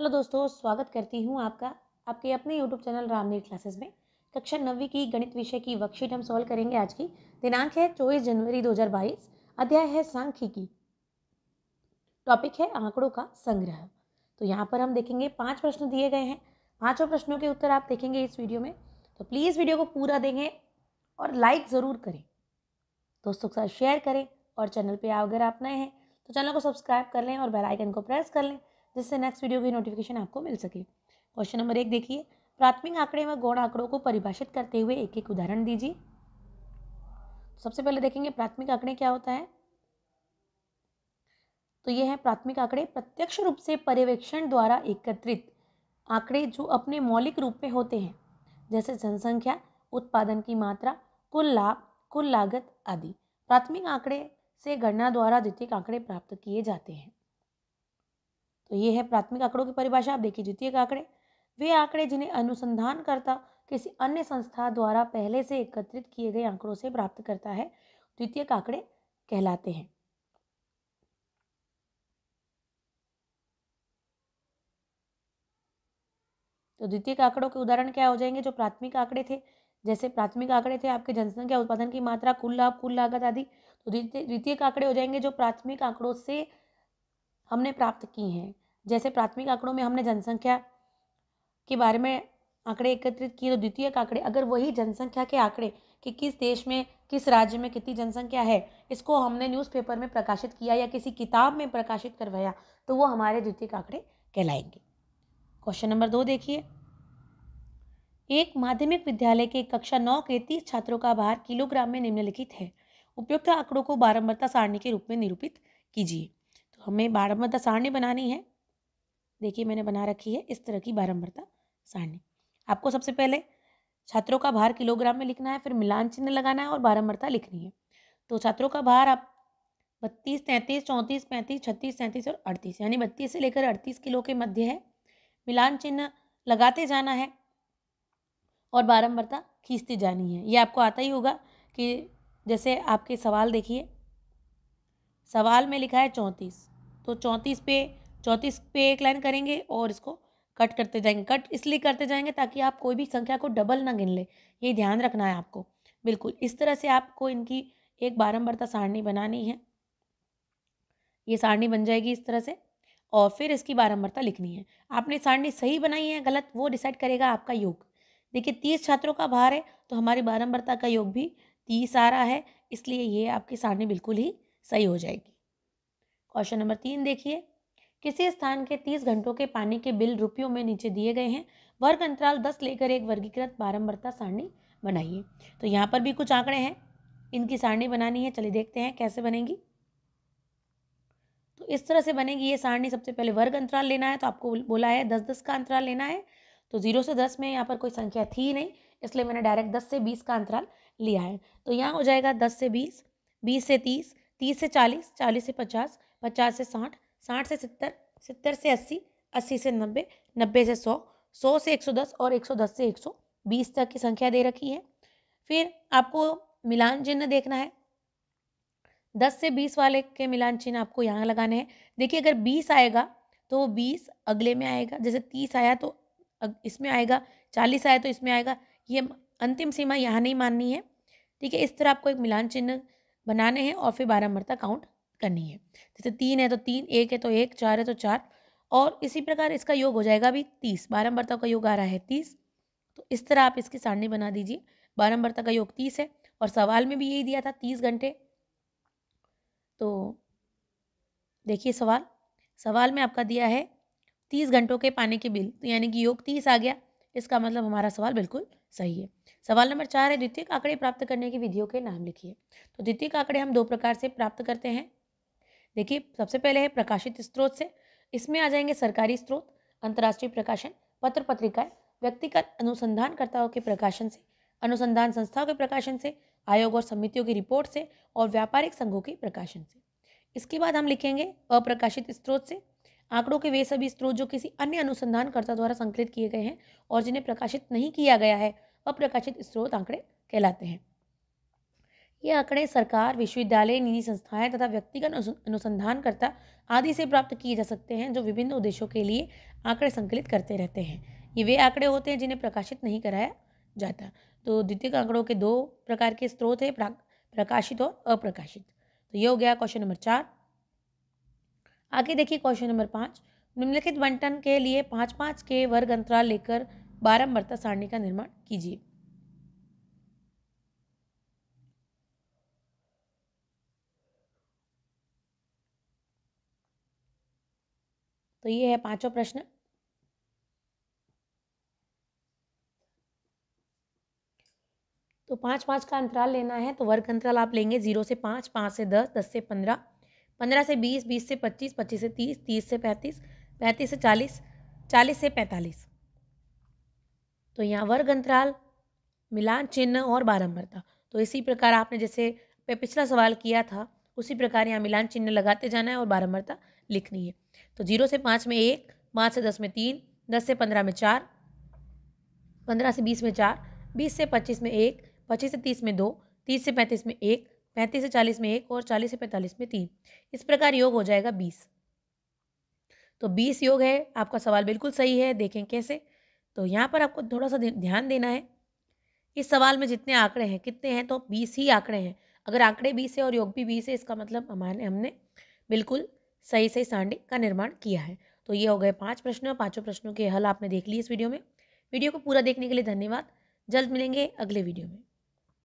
hello दोस्तों स्वागत करती हूँ आपका आपके अपने यूट्यूब चैनल रामनीर क्लासेस में कक्षा नवी की गणित विषय की वर्कशीट हम सॉल्व करेंगे आज की दिनांक है चौबीस जनवरी 2022 अध्याय है सांख्यिकी टॉपिक है आंकड़ों का संग्रह तो यहाँ पर हम देखेंगे पांच प्रश्न दिए गए हैं पाँचों प्रश्नों के उत्तर आप देखेंगे इस वीडियो में तो प्लीज़ वीडियो को पूरा देंगे और लाइक ज़रूर करें दोस्तों के साथ शेयर करें और चैनल पे अगर आप नए हैं तो चैनल को सब्सक्राइब कर लें और बेल आइकन को प्रेस कर लें जिससे नेक्स्ट वीडियो की नोटिफिकेशन आपको मिल सके क्वेश्चन नंबर एक देखिए प्राथमिक आंकड़े में गौण आंकड़ों को परिभाषित करते हुए एक एक उदाहरण दीजिए तो सबसे पहले देखेंगे प्राथमिक आंकड़े क्या होता है तो ये है प्राथमिक आंकड़े प्रत्यक्ष रूप से पर्यवेक्षण द्वारा एकत्रित आंकड़े जो अपने मौलिक रूप में होते हैं जैसे जनसंख्या उत्पादन की मात्रा कुल लाभ कुल लागत आदि प्राथमिक आंकड़े से गणना द्वारा द्वितीय आंकड़े प्राप्त किए जाते हैं तो ये है प्राथमिक आंकड़ों की परिभाषा आप देखिए द्वितीय आंकड़े वे आंकड़े जिन्हें अनुसंधान करता किसी अन्य संस्था द्वारा पहले से एकत्रित किए गए आंकड़ों से प्राप्त करता है द्वितीय आंकड़े कहलाते हैं तो द्वितीय आंकड़ों के उदाहरण क्या हो जाएंगे जो प्राथमिक आंकड़े थे जैसे प्राथमिक आंकड़े थे आपके जनसंख्या उत्पादन की मात्रा कुल लाभ कुल लागत आदि तो द्वितीय आंकड़े हो जाएंगे जो प्राथमिक आंकड़ों से हमने प्राप्त की हैं जैसे प्राथमिक आंकड़ों में हमने जनसंख्या के बारे में आंकड़े एकत्रित किए तो द्वितीय आंकड़े अगर वही जनसंख्या के आंकड़े कि किस देश में किस राज्य में कितनी जनसंख्या है इसको हमने न्यूज़पेपर में प्रकाशित किया या किसी किताब में प्रकाशित करवाया तो वो हमारे द्वितीय आंकड़े कहलाएंगे क्वेश्चन नंबर दो देखिए एक माध्यमिक विद्यालय के कक्षा नौ के तीस छात्रों का भार किलोग्राम में निम्नलिखित है उपयुक्त आंकड़ों को बारंबारता सारणी के रूप में निरूपित कीजिए तो हमें बारंबारता सारणी बनानी है देखिए मैंने बना रखी है इस तरह की बारंबारता सारणी आपको सबसे पहले छात्रों का भार किलोग्राम में लिखना है फिर मिलान चिन्ह लगाना है और बारंबारता लिखनी है तो छात्रों का भार आप बत्तीस तैंतीस चौंतीस पैंतीस छत्तीस सैंतीस और अड़तीस यानी बत्तीस से लेकर अड़तीस किलो के मध्य है मिलान चिन्ह लगाते जाना है और बारंबारता खींचती जानी है ये आपको आता ही होगा कि जैसे आपके सवाल देखिए सवाल में लिखा है चौंतीस तो चौंतीस पे चौंतीस पे एक लाइन करेंगे और इसको कट करते जाएंगे कट इसलिए करते जाएंगे ताकि आप कोई भी संख्या को डबल ना गिन ले ये ध्यान रखना है आपको बिल्कुल इस तरह से आपको इनकी एक बारंबारता सारणी बनानी है ये सारणी बन जाएगी इस तरह से और फिर इसकी बारंबारता लिखनी है आपने सारणी सही बनाई है गलत वो डिसाइड करेगा आपका योग देखिए तीस छात्रों का भार है तो हमारी बारम्बारता का योग भी तीस आ रहा है इसलिए ये आपकी सारणी बिल्कुल ही सही हो जाएगी क्वेश्चन नंबर तीन देखिए किसी स्थान के तीस घंटों के पानी के बिल रुपयों में नीचे दिए गए हैं वर्ग अंतराल दस लेकर एक वर्गीकृत बारंबारता सारणी बनाइए तो यहाँ पर भी कुछ आंकड़े हैं इनकी सारणी बनानी है चलिए देखते हैं कैसे बनेगी तो इस तरह से बनेगी ये सारणी सबसे पहले वर्ग अंतराल लेना है तो आपको बोला है दस दस का अंतराल लेना है तो जीरो से दस में यहाँ पर कोई संख्या थी नहीं इसलिए मैंने डायरेक्ट दस से बीस का अंतराल लिया है तो यहाँ हो जाएगा दस से बीस बीस से तीस तीस से चालीस चालीस से पचास पचास से साठ साठ से सत्तर सत्तर से अस्सी अस्सी से नब्बे नब्बे से सौ सौ से एक सौ दस और एक सौ दस से एक सौ बीस तक की संख्या दे रखी है फिर आपको मिलान चिन्ह देखना है दस से बीस वाले के मिलान चिन्ह आपको यहाँ लगाने हैं देखिए अगर बीस आएगा तो वो बीस अगले में आएगा जैसे तीस आया तो इसमें आएगा चालीस आया तो इसमें आएगा ये अंतिम सीमा यहाँ नहीं माननी है ठीक है इस तरह आपको एक मिलान चिन्ह बनाने हैं और फिर बारह मरता काउंट करनी है जैसे तीन है तो तीन एक है तो एक चार है तो चार और इसी प्रकार इसका योग हो जाएगा अभी तीस बारंबारता का योग आ रहा है तीस तो इस तरह आप इसकी सारणी बना दीजिए बारंबारता का योग तीस है और सवाल में भी यही दिया था तीस घंटे तो देखिए सवाल सवाल में आपका दिया है तीस घंटों के पानी के बिल तो यानी कि योग तीस आ गया इसका मतलब हमारा सवाल बिल्कुल सही है सवाल नंबर चार है द्वितीय आंकड़े प्राप्त करने की विधियों के नाम लिखिए तो द्वितीय आंकड़े हम दो प्रकार से प्राप्त करते हैं देखिए सबसे पहले है प्रकाशित स्रोत से इसमें आ जाएंगे सरकारी स्रोत अंतर्राष्ट्रीय प्रकाशन पत्र पत्रिकाएं व्यक्तिगत अनुसंधानकर्ताओं के प्रकाशन से अनुसंधान संस्थाओं के प्रकाशन से आयोग और समितियों की रिपोर्ट से और व्यापारिक संघों के प्रकाशन से इसके बाद हम लिखेंगे अप्रकाशित स्रोत से आंकड़ों के वे सभी स्रोत जो किसी अन्य अनुसंधानकर्ता द्वारा संकलित किए गए हैं और जिन्हें प्रकाशित नहीं किया गया है अप्रकाशित स्रोत आंकड़े कहलाते हैं ये आंकड़े सरकार विश्वविद्यालय निजी संस्थाएं तथा व्यक्तिगत अनुसंधानकर्ता आदि से प्राप्त किए जा सकते हैं जो विभिन्न उद्देश्यों के लिए आंकड़े संकलित करते रहते हैं ये वे आंकड़े होते हैं जिन्हें प्रकाशित नहीं कराया जाता तो द्वितीय आंकड़ों के दो प्रकार के स्रोत है प्रकाशित और अप्रकाशित तो ये हो गया क्वेश्चन नंबर चार आगे देखिए क्वेश्चन नंबर पाँच निम्नलिखित बंटन के लिए पाँच पाँच के वर्ग अंतराल लेकर बारंबरता सारणी का निर्माण कीजिए तो ये है पांचों प्रश्न तो पांच पांच का अंतराल लेना है तो वर्ग अंतराल आप लेंगे जीरो से पांच पांच से दस दस से पंद्रह पंद्रह से बीस बीस से पच्चीस पच्चीस से तीस तीस से पैंतीस पैंतीस से चालीस चालीस से पैंतालीस तो यहाँ वर्ग अंतराल मिलान चिन्ह और बारंबारता तो इसी प्रकार आपने जैसे पिछला सवाल किया था उसी प्रकार यहाँ मिलान चिन्ह लगाते जाना है और बारंबारता लिखनी है तो जीरो से पाँच में एक पाँच से दस में तीन दस से पंद्रह में चार पंद्रह से बीस में चार बीस से पच्चीस में एक पच्चीस से तीस में दो तीस से पैंतीस में एक पैंतीस से चालीस में एक और चालीस से पैंतालीस में तीन इस प्रकार योग हो जाएगा बीस तो बीस योग है आपका सवाल बिल्कुल सही है देखें कैसे तो यहाँ पर आपको थोड़ा सा ध्यान देना है इस सवाल में जितने आंकड़े हैं कितने हैं तो बीस ही आंकड़े हैं अगर आंकड़े बीस है और योग भी बीस है इसका मतलब हमारे हमने बिल्कुल सही सही सांडे का निर्माण किया है तो ये हो गए पाँच प्रश्न पाँचों प्रश्नों के हल आपने देख लिए इस वीडियो में वीडियो को पूरा देखने के लिए धन्यवाद जल्द मिलेंगे अगले वीडियो में